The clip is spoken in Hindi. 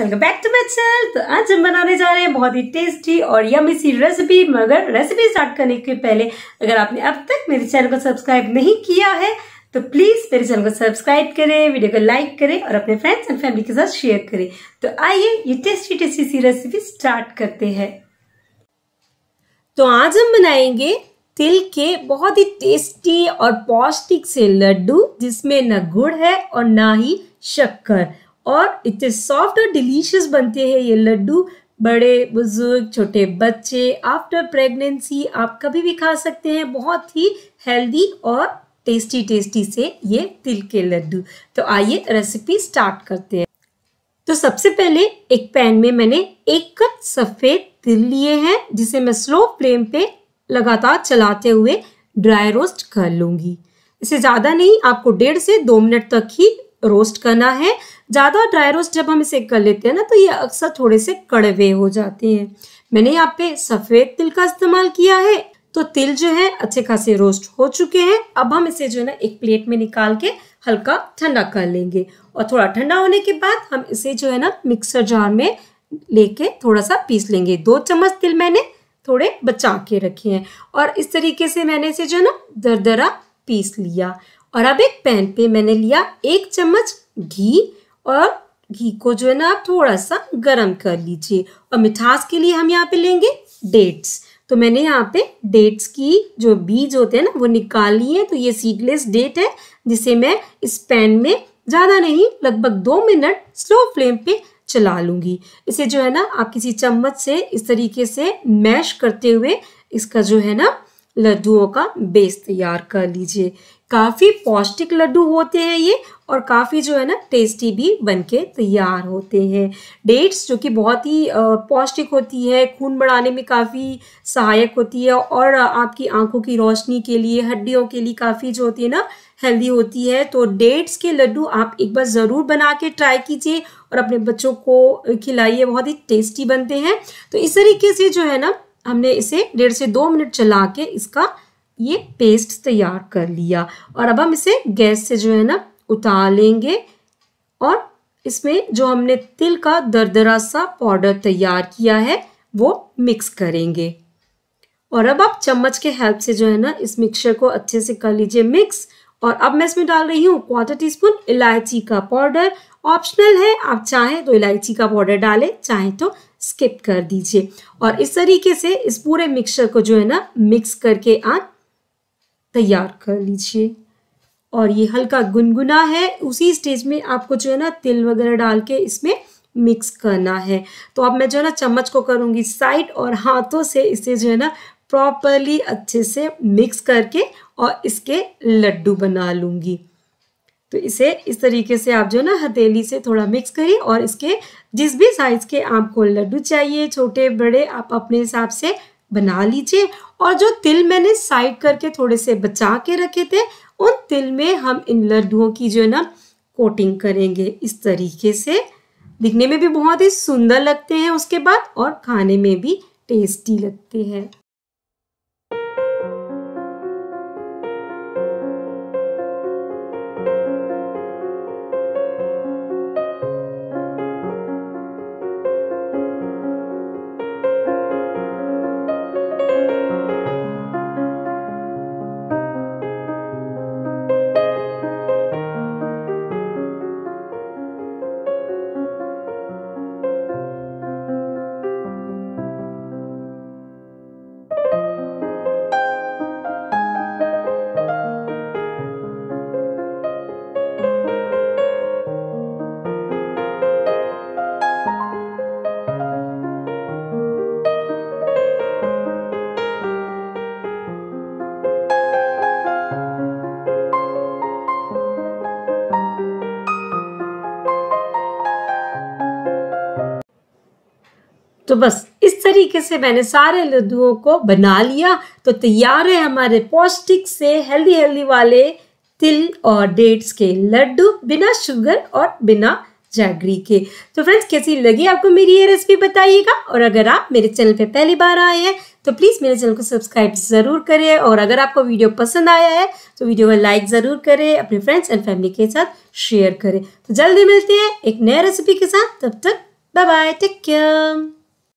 welcome back to my channel तो आज हम बनाने जा रहे हैं बहुत ही टेस्टी और यमी सी रेसिपी मगर रेसिपी स्टार्ट करने के पहले अगर आपने अब तक मेरे चैनल को सब्सक्राइब नहीं किया है तो प्लीज मेरे चैनल को सब्सक्राइब करें वीडियो को लाइक करें और अपने फ्रेंड्स एंड फैमिली के साथ शेयर करें तो आइए ये टेस्टी टेस्टी सी रेसिपी स्टार्ट करते हैं तो आज हम बनाएंगे तिल के बहुत ही टेस्टी और पौष्टिक से लड्डू जिसमें न गुड़ है और ना ही शक्कर और इतने सॉफ्ट और डिलीशियस बनते हैं ये लड्डू बड़े बुजुर्ग छोटे बच्चे आफ्टर प्रेगनेंसी आप कभी भी खा सकते हैं बहुत ही हेल्दी और टेस्टी टेस्टी से ये तिल के लड्डू तो आइए रेसिपी स्टार्ट करते हैं तो सबसे पहले एक पैन में मैंने एक कप सफ़ेद तिल लिए हैं जिसे मैं स्लो फ्लेम पे लगातार चलाते हुए ड्राई रोस्ट कर लूँगी इसे ज़्यादा नहीं आपको डेढ़ से दो मिनट तक ही रोस्ट करना है ज़्यादा ड्राई रोस्ट जब हम इसे कर लेते हैं ना तो ये अक्सर थोड़े से कड़वे हो जाते हैं मैंने यहाँ पे सफ़ेद तिल का इस्तेमाल किया है तो तिल जो है अच्छे खासे रोस्ट हो चुके हैं अब हम इसे जो है ना एक प्लेट में निकाल के हल्का ठंडा कर लेंगे और थोड़ा ठंडा होने के बाद हम इसे जो है ना मिक्सर जार में लेके थोड़ा सा पीस लेंगे दो चम्मच तिल मैंने थोड़े बचा के रखे हैं और इस तरीके से मैंने इसे जो है ना दरदरा पीस लिया और अब एक पैन पे मैंने लिया एक चम्मच घी और घी को जो है ना आप थोड़ा सा गरम कर लीजिए और मिठास के लिए हम यहाँ पे लेंगे डेट्स तो मैंने यहाँ पे डेट्स की जो बीज होते हैं ना वो निकाल लिए तो ये सीडलेस डेट है जिसे मैं इस पैन में ज़्यादा नहीं लगभग दो मिनट स्लो फ्लेम पे चला लूँगी इसे जो है ना आप किसी चम्मच से इस तरीके से मैश करते हुए इसका जो है ना लड्डुओं का बेस तैयार कर लीजिए काफ़ी पौष्टिक लड्डू होते हैं ये और काफ़ी जो है ना टेस्टी भी बनके तैयार होते हैं डेट्स जो कि बहुत ही पौष्टिक होती है खून बढ़ाने में काफ़ी सहायक होती है और आपकी आंखों की रोशनी के लिए हड्डियों के लिए काफ़ी जो होती है ना हेल्दी होती है तो डेट्स के लड्डू आप एक बार ज़रूर बना के ट्राई कीजिए और अपने बच्चों को खिलाइए बहुत ही टेस्टी बनते हैं तो इस तरीके से जो है ना हमने इसे डेढ़ से दो मिनट चला के इसका ये पेस्ट तैयार कर लिया और अब हम इसे गैस से जो है ना उतार लेंगे और इसमें जो हमने तिल का दरदरा सा पाउडर तैयार किया है वो मिक्स करेंगे और अब आप चम्मच के हेल्प से जो है ना इस मिक्सचर को अच्छे से कर लीजिए मिक्स और अब मैं इसमें डाल रही हूँ क्वार्टर टी स्पून इलायची का पाउडर ऑप्शनल है आप चाहें तो इलायची का पाउडर डालें चाहें तो स्किप कर दीजिए और इस तरीके से इस पूरे मिक्सचर को जो है ना मिक्स करके आप तैयार कर लीजिए और ये हल्का गुनगुना है उसी स्टेज में आपको जो है ना तिल वगैरह डाल के इसमें मिक्स करना है तो अब मैं जो है ना चम्मच को करूँगी साइड और हाथों से इसे जो है ना प्रॉपरली अच्छे से मिक्स करके और इसके लड्डू बना लूँगी तो इसे इस तरीके से आप जो ना हथेली से थोड़ा मिक्स करिए और इसके जिस भी साइज़ के आपको लड्डू चाहिए छोटे बड़े आप अपने हिसाब से बना लीजिए और जो तिल मैंने साइड करके थोड़े से बचा के रखे थे उन तिल में हम इन लड्डुओं की जो है ना कोटिंग करेंगे इस तरीके से दिखने में भी बहुत ही सुंदर लगते हैं उसके बाद और खाने में भी टेस्टी लगते हैं तो बस इस तरीके से मैंने सारे लड्डुओं को बना लिया तो तैयार है हमारे पौष्टिक से हेल्दी हेल्दी वाले तिल और डेट्स के लड्डू बिना शुगर और बिना जैगरी के तो फ्रेंड्स कैसी लगी आपको मेरी ये रेसिपी बताइएगा और अगर आप मेरे चैनल पे पहली बार आए हैं तो प्लीज़ मेरे चैनल को सब्सक्राइब ज़रूर करें और अगर आपको वीडियो पसंद आया है तो वीडियो को लाइक ज़रूर करें अपने फ्रेंड्स एंड फैमिली के साथ शेयर करें तो जल्दी मिलते हैं एक नए रेसिपी के साथ तब तक बाय बाय टेक केयर